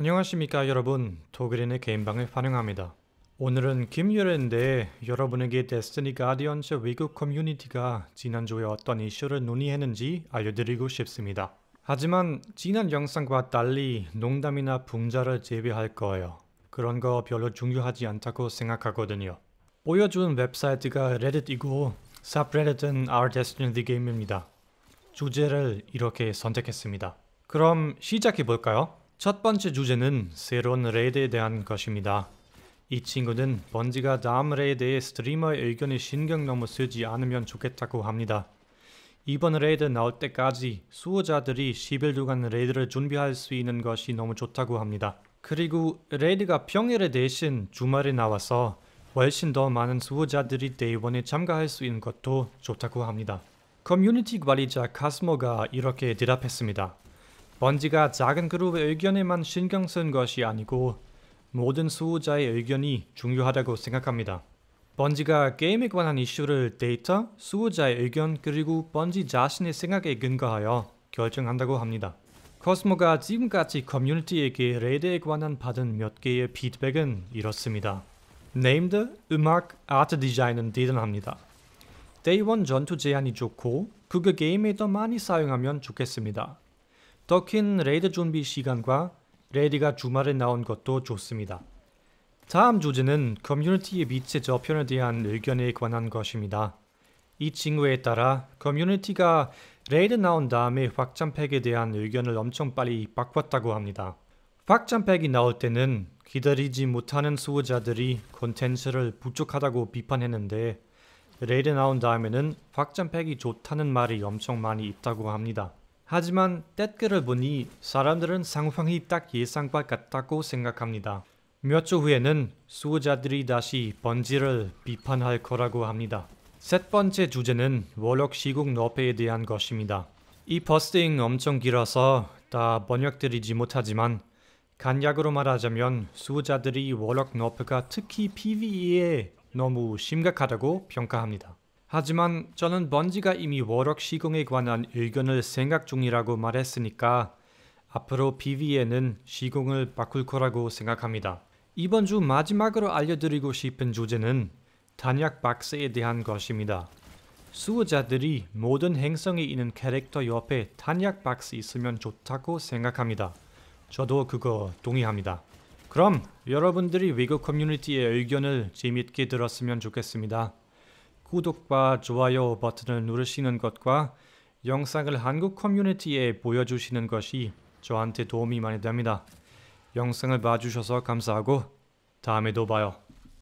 안녕하십니까 여러분 독일인의 개인방을 환영합니다. 오늘은 김유래인데 여러분에게 데스티니 가디언즈 외국 커뮤니티가 지난주에 어떤 이슈를 논의했는지 알려드리고 싶습니다. 하지만 지난 영상과 달리 농담이나 붕자를 제외할 거예요. 그런 거 별로 중요하지 않다고 생각하거든요. 보여준 웹사이트가 레딧이고 사브레딧은 Our Destiny the Game입니다. 주제를 이렇게 선택했습니다. 그럼 시작해볼까요? 첫 번째 주제는 새로운 레이드에 대한 것입니다. 이 친구는 번지가 다음 레이드에 스트리머의 의견에 신경 너무 쓰지 않으면 좋겠다고 합니다. 이번 레이드 나올 때까지 수호자들이 10일 동안 레이드를 준비할 수 있는 것이 너무 좋다고 합니다. 그리고 레이드가 평일에 대신 주말에 나와서 훨씬 더 많은 수호자들이 대원에 참가할 수 있는 것도 좋다고 합니다. 커뮤니티 관리자 카스모가 이렇게 대답했습니다. 번지가 작은 그룹의 의견에만 신경 쓴 것이 아니고 모든 수호자의 의견이 중요하다고 생각합니다. 번지가 게임에 관한 이슈를 데이터, 수호자의 의견 그리고 번지 자신의 생각에 근거하여 결정한다고 합니다. 코스모가 지금까지 커뮤니티에게 레드에 관한 받은 몇 개의 피드백은 이렇습니다. 네임드, 음악, 아트 디자인은 대단합니다. 데이원 전투 제한이 좋고 그거 게임에 더 많이 사용하면 좋겠습니다. 더큰 레이드 준비 시간과 레이디가 주말에 나온 것도 좋습니다. 다음 주제는 커뮤니티의 빛의 저편에 대한 의견에 관한 것입니다. 이 친구에 따라 커뮤니티가 레이드 나온 다음에 확장팩에 대한 의견을 엄청 빨리 바꿨다고 합니다. 확장팩이 나올 때는 기다리지 못하는 수호자들이 콘텐츠를 부족하다고 비판했는데 레이드 나온 다음에는 확장팩이 좋다는 말이 엄청 많이 있다고 합니다. 하지만 댓글을 보니 사람들은 상황이 딱 예상과 같다고 생각합니다. 몇 주 후에는 수호자들이 다시 번지를 비판할 거라고 합니다. 세 번째 주제는 월럭 시국 너페에 대한 것입니다. 이 버스팅 엄청 길어서 다 번역드리지 못하지만 간략으로 말하자면 수호자들이 월럭 너프가 특히 PVE에 너무 심각하다고 평가합니다. 하지만 저는 번지가 이미 워럭 시공에 관한 의견을 생각 중이라고 말했으니까 앞으로 BV에는 시공을 바꿀 거라고 생각합니다. 이번 주 마지막으로 알려드리고 싶은 주제는 단약 박스에 대한 것입니다. 수호자들이 모든 행성에 있는 캐릭터 옆에 탄약 박스 있으면 좋다고 생각합니다. 저도 그거 동의합니다. 그럼 여러분들이 외국 커뮤니티의 의견을 재밌게 들었으면 좋겠습니다. 구독과 좋아요 버튼을 누르시는 것과 영상을 한국 커뮤니티에 보여주시는 것이 저한테 도움이 많이 됩니다. 영상을 봐주셔서 감사하고 다음에도 봐요.